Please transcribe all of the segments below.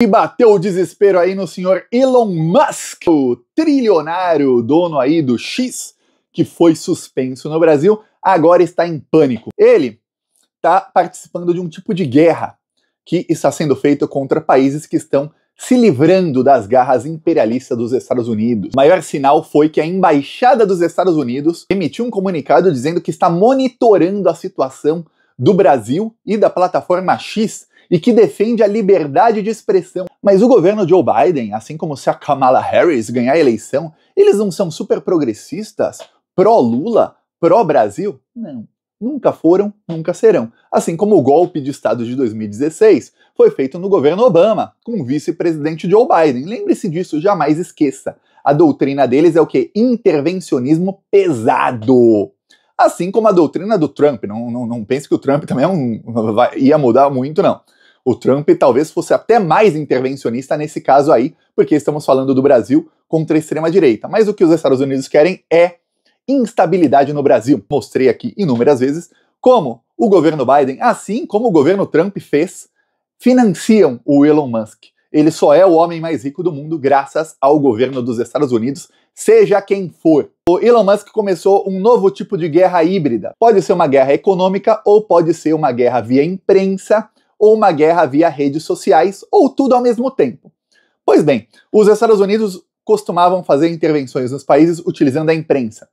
E bateu o desespero aí no senhor Elon Musk, o trilionário dono aí do X, que foi suspenso no Brasil, agora está em pânico. Ele está participando de um tipo de guerra que está sendo feita contra países que estão se livrando das garras imperialistas dos Estados Unidos. O maior sinal foi que a embaixada dos Estados Unidos emitiu um comunicado dizendo que está monitorando a situação do Brasil e da plataforma X e que defende a liberdade de expressão. Mas o governo Joe Biden, assim como se a Kamala Harris ganhar a eleição, eles não são super progressistas, pró-Lula, pró-Brasil? Não. Nunca foram, nunca serão. Assim como o golpe de Estado de 2016 foi feito no governo Obama, com o vice-presidente Joe Biden. Lembre-se disso, jamais esqueça. A doutrina deles é o que? Intervencionismo pesado assim como a doutrina do Trump. Não, não, não pense que o Trump também é um, vai, ia mudar muito, não. O Trump talvez fosse até mais intervencionista nesse caso aí, porque estamos falando do Brasil contra a extrema-direita. Mas o que os Estados Unidos querem é instabilidade no Brasil. Mostrei aqui inúmeras vezes como o governo Biden, assim como o governo Trump fez, financiam o Elon Musk. Ele só é o homem mais rico do mundo graças ao governo dos Estados Unidos, seja quem for. O Elon Musk começou um novo tipo de guerra híbrida. Pode ser uma guerra econômica ou pode ser uma guerra via imprensa ou uma guerra via redes sociais, ou tudo ao mesmo tempo. Pois bem, os Estados Unidos costumavam fazer intervenções nos países utilizando a imprensa.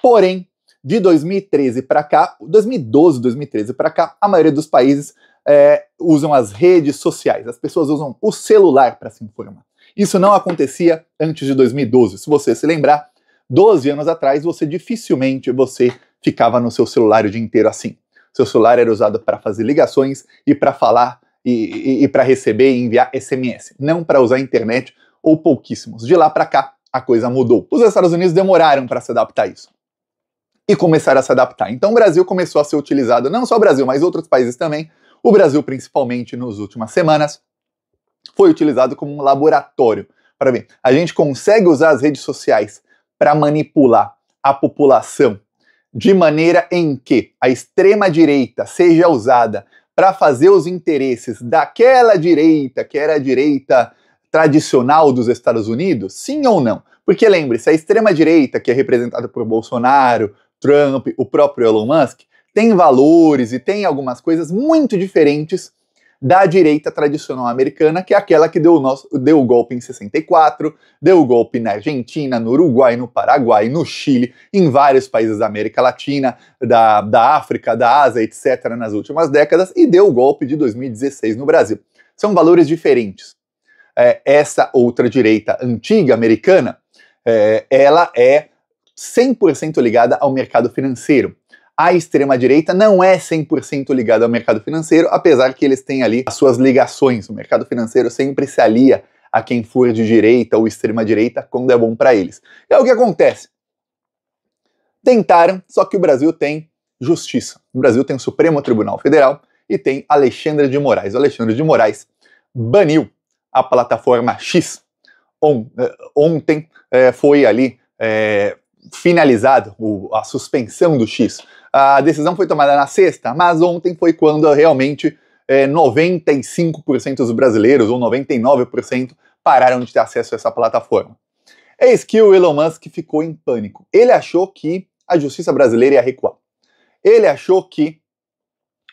Porém, de 2013 para cá, 2012, 2013 para cá, a maioria dos países é, usam as redes sociais, as pessoas usam o celular para se informar. Isso não acontecia antes de 2012. Se você se lembrar, 12 anos atrás, você dificilmente você ficava no seu celular o dia inteiro assim. Seu celular era usado para fazer ligações e para falar e, e, e para receber e enviar SMS, não para usar internet ou pouquíssimos. De lá para cá, a coisa mudou. Os Estados Unidos demoraram para se adaptar a isso e começaram a se adaptar. Então o Brasil começou a ser utilizado, não só o Brasil, mas outros países também. O Brasil, principalmente nas últimas semanas, foi utilizado como um laboratório para ver. A gente consegue usar as redes sociais para manipular a população de maneira em que a extrema-direita seja usada para fazer os interesses daquela direita, que era a direita tradicional dos Estados Unidos? Sim ou não? Porque lembre-se, a extrema-direita, que é representada por Bolsonaro, Trump, o próprio Elon Musk, tem valores e tem algumas coisas muito diferentes da direita tradicional americana, que é aquela que deu o, nosso, deu o golpe em 64, deu o golpe na Argentina, no Uruguai, no Paraguai, no Chile, em vários países da América Latina, da, da África, da Ásia, etc., nas últimas décadas, e deu o golpe de 2016 no Brasil. São valores diferentes. É, essa outra direita antiga americana, é, ela é 100% ligada ao mercado financeiro a extrema-direita não é 100% ligada ao mercado financeiro, apesar que eles têm ali as suas ligações. O mercado financeiro sempre se alia a quem for de direita ou extrema-direita quando é bom para eles. É o que acontece. Tentaram, só que o Brasil tem justiça. O Brasil tem o Supremo Tribunal Federal e tem Alexandre de Moraes. O Alexandre de Moraes baniu a plataforma X. Eh, ontem eh, foi ali eh, finalizado a suspensão do X. A decisão foi tomada na sexta, mas ontem foi quando realmente é, eh, 95% dos brasileiros, ou 99%, pararam de ter acesso a essa plataforma. Eis que o Elon Musk ficou em pânico. Ele achou que a justiça brasileira ia recuar. Ele achou que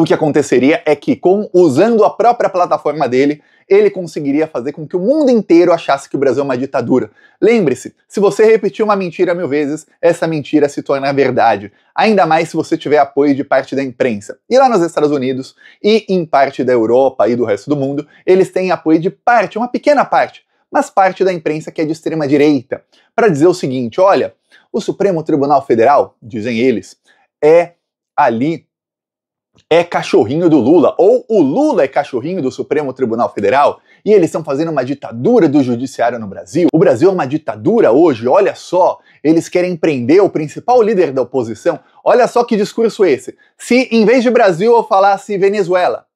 o que aconteceria é que, com usando a própria plataforma dele, ele conseguiria fazer com que o mundo inteiro achasse que o Brasil é uma ditadura. Lembre-se, se você repetir uma mentira mil vezes, essa mentira se torna verdade. Ainda mais se você tiver apoio de parte da imprensa. E lá nos Estados Unidos e em parte da Europa e do resto do mundo, eles têm apoio de parte, uma pequena parte, mas parte da imprensa que é de extrema direita, para dizer o seguinte: olha, o Supremo Tribunal Federal, dizem eles, é ali é cachorrinho do Lula, ou o Lula é cachorrinho do Supremo Tribunal Federal, e eles estão fazendo uma ditadura do judiciário no Brasil. O Brasil é uma ditadura hoje, olha só, eles querem prender o principal líder da oposição. Olha só que discurso esse. Se em vez de Brasil eu falasse Venezuela,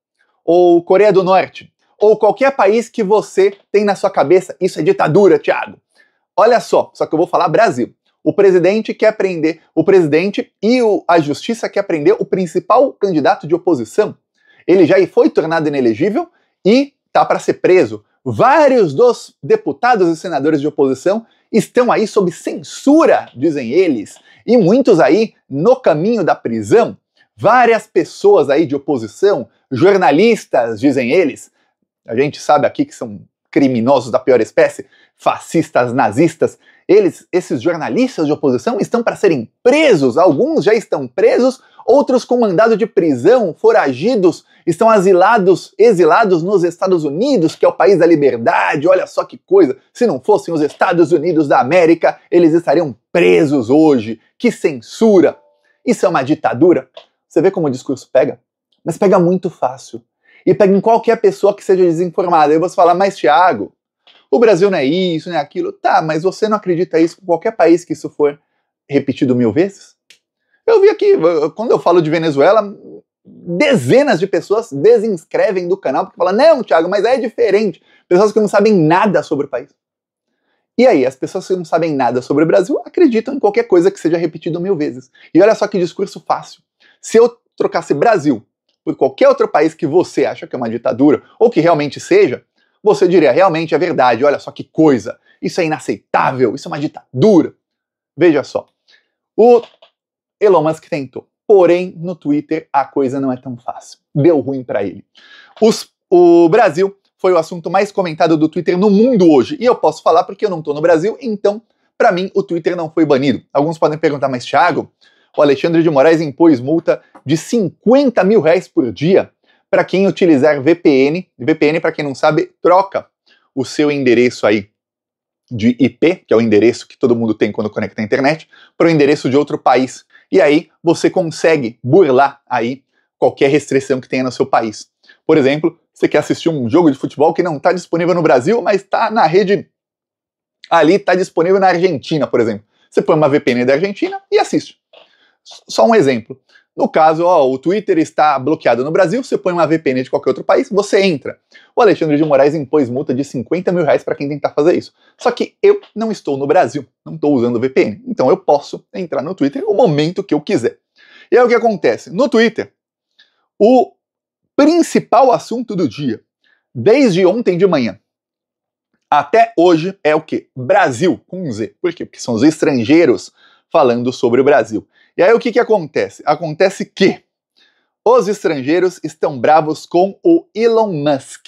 ou Coreia do Norte, ou qualquer país que você tem na sua cabeça, isso é ditadura, Thiago. Olha só, só que eu vou falar Brasil. O presidente quer prender o presidente e o, a justiça quer prender o principal candidato de oposição. Ele já foi tornado inelegível e tá para ser preso. Vários dos deputados e senadores de oposição estão aí sob censura, dizem eles, e muitos aí no caminho da prisão. Várias pessoas aí de oposição, jornalistas, dizem eles. A gente sabe aqui que são criminosos da pior espécie, fascistas, nazistas, eles, esses jornalistas de oposição, estão para serem presos. Alguns já estão presos, outros com mandado de prisão, foragidos, estão asilados, exilados nos Estados Unidos, que é o país da liberdade. Olha só que coisa! Se não fossem os Estados Unidos da América, eles estariam presos hoje. Que censura! Isso é uma ditadura. Você vê como o discurso pega? Mas pega muito fácil. E pega em qualquer pessoa que seja desinformada. E você fala, mas Thiago o Brasil não é isso, não é aquilo. Tá, mas você não acredita isso com qualquer país que isso for repetido mil vezes? Eu vi aqui, quando eu falo de Venezuela, dezenas de pessoas desinscrevem do canal porque falam, não, Thiago, mas é diferente. Pessoas que não sabem nada sobre o país. E aí, as pessoas que não sabem nada sobre o Brasil acreditam em qualquer coisa que seja repetido mil vezes. E olha só que discurso fácil. Se eu trocasse Brasil por qualquer outro país que você acha que é uma ditadura, ou que realmente seja, você diria realmente é verdade, olha só que coisa, isso é inaceitável, isso é uma ditadura. Veja só, o Elon Musk tentou, porém no Twitter a coisa não é tão fácil, deu ruim para ele. Os, o Brasil foi o assunto mais comentado do Twitter no mundo hoje, e eu posso falar porque eu não estou no Brasil, então para mim o Twitter não foi banido. Alguns podem perguntar, mas Thiago, o Alexandre de Moraes impôs multa de 50 mil reais por dia para quem utilizar VPN. VPN, para quem não sabe, troca o seu endereço aí de IP, que é o endereço que todo mundo tem quando conecta a internet, para o endereço de outro país. E aí você consegue burlar aí qualquer restrição que tenha no seu país. Por exemplo, você quer assistir um jogo de futebol que não está disponível no Brasil, mas está na rede ali, está disponível na Argentina, por exemplo. Você põe uma VPN da Argentina e assiste. Só um exemplo. No caso, ó, o Twitter está bloqueado no Brasil, você põe uma VPN de qualquer outro país, você entra. O Alexandre de Moraes impôs multa de 50 mil reais para quem tentar fazer isso. Só que eu não estou no Brasil, não estou usando VPN, então eu posso entrar no Twitter o momento que eu quiser. E aí o que acontece? No Twitter, o principal assunto do dia, desde ontem de manhã, até hoje é o que? Brasil, com um Z. Por quê? Porque são os estrangeiros falando sobre o Brasil. E aí o que, que acontece? Acontece que os estrangeiros estão bravos com o Elon Musk.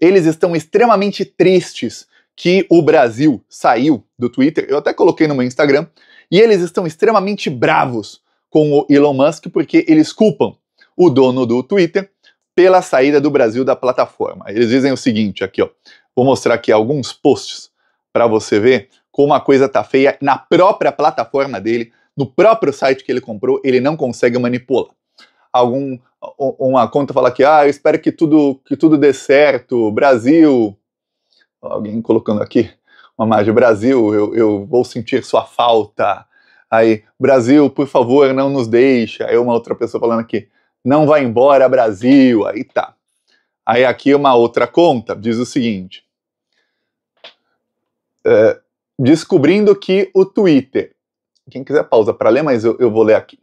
Eles estão extremamente tristes que o Brasil saiu do Twitter. Eu até coloquei no meu Instagram. E eles estão extremamente bravos com o Elon Musk porque eles culpam o dono do Twitter pela saída do Brasil da plataforma. Eles dizem o seguinte aqui, ó. Vou mostrar aqui alguns posts para você ver como a coisa tá feia na própria plataforma dele no próprio site que ele comprou, ele não consegue manipular. Algum, uma conta fala que, ah, eu espero que tudo, que tudo dê certo, Brasil. Alguém colocando aqui uma magia, Brasil, eu, eu vou sentir sua falta. Aí, Brasil, por favor, não nos deixa. Aí uma outra pessoa falando aqui, não vai embora, Brasil. Aí tá. Aí aqui uma outra conta diz o seguinte. É, descobrindo que o Twitter quem quiser pausa para ler, mas eu, eu vou ler aqui.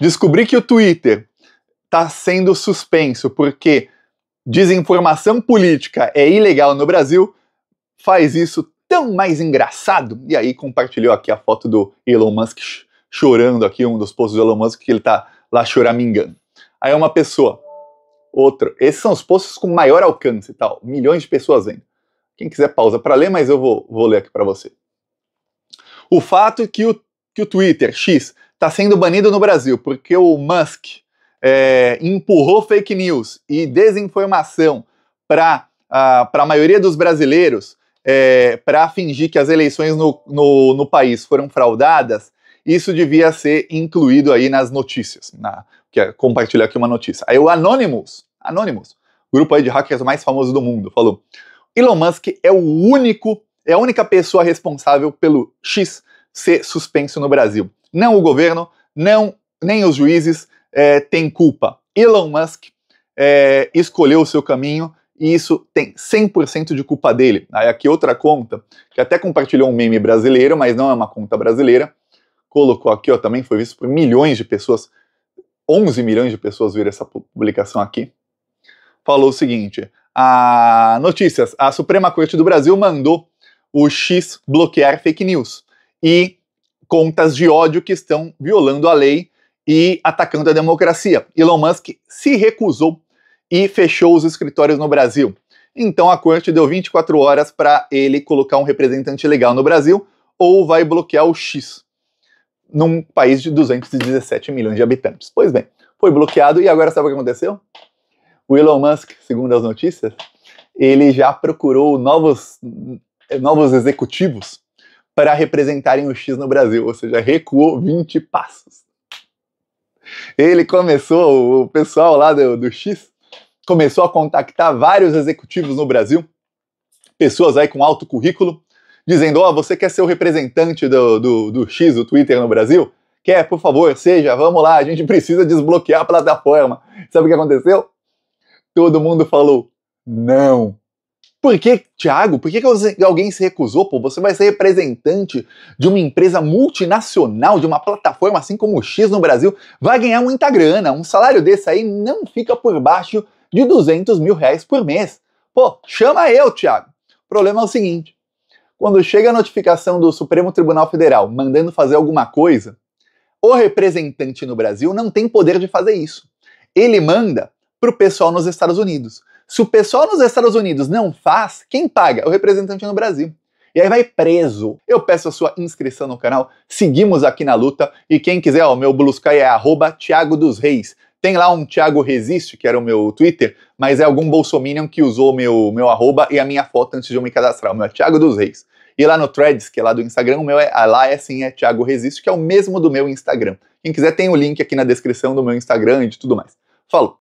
Descobri que o Twitter está sendo suspenso porque desinformação política é ilegal no Brasil, faz isso tão mais engraçado. E aí compartilhou aqui a foto do Elon Musk chorando aqui, um dos posts do Elon Musk que ele está lá choramingando. Aí uma pessoa, outra. Esses são os posts com maior alcance e tal, milhões de pessoas vendo. Quem quiser pausa para ler, mas eu vou, vou ler aqui para você. O fato é que o que o Twitter X está sendo banido no Brasil porque o Musk é, empurrou fake news e desinformação para uh, a maioria dos brasileiros é, para fingir que as eleições no, no, no, país foram fraudadas, isso devia ser incluído aí nas notícias. Na, é compartilhar aqui uma notícia. Aí o Anonymous, Anonymous, grupo aí de hackers mais famoso do mundo, falou: Elon Musk é o único, é a única pessoa responsável pelo X ser suspenso no Brasil. Não o governo, não nem os juízes é, têm culpa. Elon Musk é, escolheu o seu caminho e isso tem 100% de culpa dele. Aí aqui outra conta, que até compartilhou um meme brasileiro, mas não é uma conta brasileira, colocou aqui, ó, também foi visto por milhões de pessoas, 11 milhões de pessoas viram essa publicação aqui, falou o seguinte, a notícias, a Suprema Corte do Brasil mandou o X bloquear fake news e contas de ódio que estão violando a lei e atacando a democracia. Elon Musk se recusou e fechou os escritórios no Brasil. Então a corte deu 24 horas para ele colocar um representante legal no Brasil ou vai bloquear o X num país de 217 milhões de habitantes. Pois bem, foi bloqueado e agora sabe o que aconteceu? O Elon Musk, segundo as notícias, ele já procurou novos novos executivos para representarem o X no Brasil, ou seja, recuou 20 passos. Ele começou, o pessoal lá do, do X começou a contactar vários executivos no Brasil, pessoas aí com alto currículo, dizendo: Ó, oh, você quer ser o representante do, do, do X, o Twitter no Brasil? Quer, por favor, seja, vamos lá, a gente precisa desbloquear a plataforma. Sabe o que aconteceu? Todo mundo falou: não, por que, Tiago? Por que, que alguém se recusou? Pô, você vai ser representante de uma empresa multinacional, de uma plataforma assim como o X no Brasil, vai ganhar muita grana. Um salário desse aí não fica por baixo de 200 mil reais por mês. Pô, chama eu, Tiago. O problema é o seguinte: quando chega a notificação do Supremo Tribunal Federal mandando fazer alguma coisa, o representante no Brasil não tem poder de fazer isso. Ele manda para o pessoal nos Estados Unidos. Se o pessoal nos Estados Unidos não faz, quem paga? O representante no Brasil. E aí vai preso. Eu peço a sua inscrição no canal, seguimos aqui na luta. E quem quiser, o meu Sky é arroba Thiago dos Reis. Tem lá um Thiago Resiste, que era o meu Twitter, mas é algum bolsominion que usou meu, meu arroba e a minha foto antes de eu me cadastrar. O meu é Thiago dos Reis. E lá no Threads, que é lá do Instagram, o meu é ah, lá é sim, é Thiago Resiste, que é o mesmo do meu Instagram. Quem quiser tem o link aqui na descrição do meu Instagram e de tudo mais. Falou!